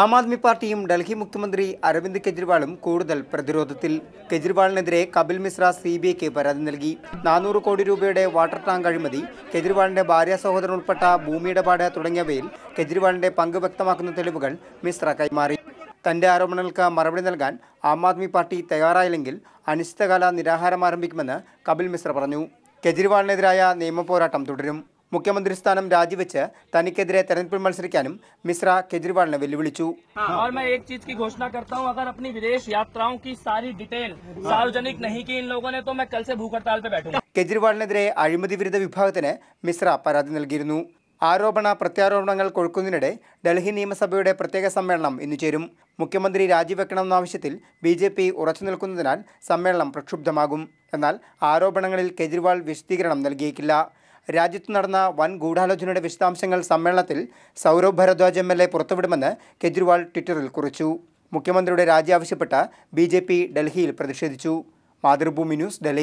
ആം ആദ്മി പാർട്ടിയും ഡൽഹി മുഖ്യമന്ത്രി അരവിന്ദ് കെജ്രിവാളും കൂടുതൽ പ്രതിരോധത്തിൽ കെജ്രിവാളിനെതിരെ കപിൽ മിശ്ര സി ബി ഐക്ക് പരാതി നൽകി നാനൂറ് കോടി രൂപയുടെ വാട്ടർ ടാങ്ക് അഴിമതി കെജ്രിവാളിന്റെ ഭാര്യ സഹോദരൻ ഉൾപ്പെട്ട ഭൂമിയിടപാട് തുടങ്ങിയവയിൽ കെജ്രിവാളിന്റെ പങ്ക് വ്യക്തമാക്കുന്ന തെളിവുകൾ മിശ്ര കൈമാറി തന്റെ ആരോപണങ്ങൾക്ക് മറുപടി നൽകാൻ ആം ആദ്മി പാർട്ടി തയ്യാറായില്ലെങ്കിൽ അനിശ്ചിതകാല നിരാഹാരം ആരംഭിക്കുമെന്ന് കപിൽ മിശ്ര പറഞ്ഞു കെജ്രിവാളിനെതിരായ നിയമപോരാട്ടം തുടരും മുഖ്യമന്ത്രി സ്ഥാനം രാജിവെച്ച് തനിക്കെതിരെ തെരഞ്ഞെടുപ്പിൽ മത്സരിക്കാനും മിശ്ര കെജ്രിവാളിനെ വെല്ലുവിളിച്ചു കെജ്രിവാളിനെതിരെ അഴിമതി വിരുദ്ധ വിഭാഗത്തിന് മിശ്ര പരാതി നൽകിയിരുന്നു ആരോപണ പ്രത്യാരോപണങ്ങൾ കൊഴുക്കുന്നതിനിടെ ഡൽഹി നിയമസഭയുടെ പ്രത്യേക സമ്മേളനം ഇന്നു ചേരും മുഖ്യമന്ത്രി രാജിവെക്കണമെന്നാവശ്യത്തിൽ ആവശ്യത്തിൽ ബി ജെ പി ഉറച്ചു നിൽക്കുന്നതിനാൽ സമ്മേളനം പ്രക്ഷുബ്ധമാകും എന്നാൽ ആരോപണങ്ങളിൽ കെജ്രിവാൾ വിശദീകരണം നൽകിയേക്കില്ല രാജ്യത്ത് നടന്ന വൻ ഗൂഢാലോചനയുടെ വിശദാംശങ്ങൾ സമ്മേളനത്തിൽ Saurabh Bhardwaj M L A പുറത്തുവിടുമെന്ന് കെജ്രിവാൾ ട്വിറ്ററിൽ കുറിച്ചു മുഖ്യമന്ത്രിയുടെ രാജി ആവശ്യപ്പെട്ട് ബി ഡൽഹിയിൽ പ്രതിഷേധിച്ചു മാതൃഭൂമി ന്യൂസ് ഡൽഹി